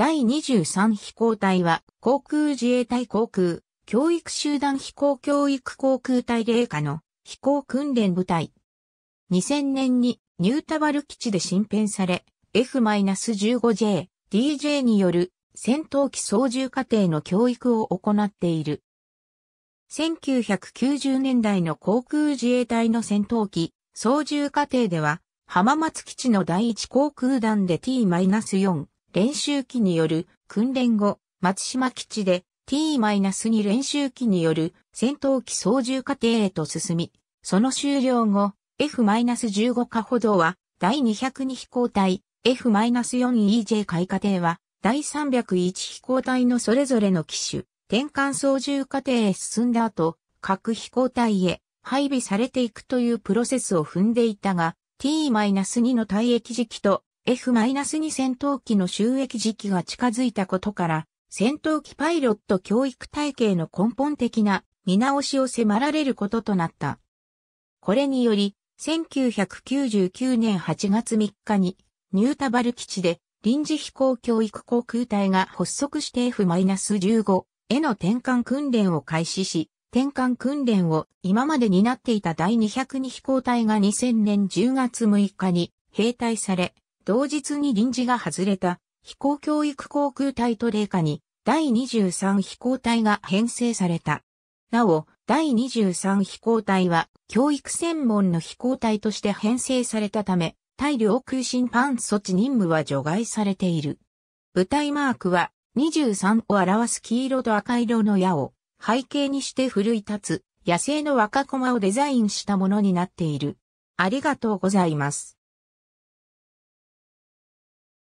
第23飛行隊は航空自衛隊航空教育集団飛行教育航空隊霊下の飛行訓練部隊。2000年にニュータバル基地で新編され F-15J、DJ による戦闘機操縦過程の教育を行っている。1990年代の航空自衛隊の戦闘機操縦過程では浜松基地の第一航空団で T-4 練習機による訓練後、松島基地で T-2 練習機による戦闘機操縦過程へと進み、その終了後、F-15 か歩道は第202飛行隊、F-4EJ 開花艇は第301飛行隊のそれぞれの機種、転換操縦過程へ進んだ後、各飛行隊へ配備されていくというプロセスを踏んでいたが、T-2 の退役時期と F-2 戦闘機の収益時期が近づいたことから、戦闘機パイロット教育体系の根本的な見直しを迫られることとなった。これにより、1999年8月3日に、ニュータバル基地で臨時飛行教育航空隊が発足して F-15 への転換訓練を開始し、転換訓練を今まで担っていた第202飛行隊が2000年10月6日に兵隊され、同日に臨時が外れた飛行教育航空隊と霊下に第23飛行隊が編成された。なお、第23飛行隊は教育専門の飛行隊として編成されたため、対領空侵犯措置任務は除外されている。部隊マークは23を表す黄色と赤色の矢を背景にして奮い立つ野生の若駒をデザインしたものになっている。ありがとうございます。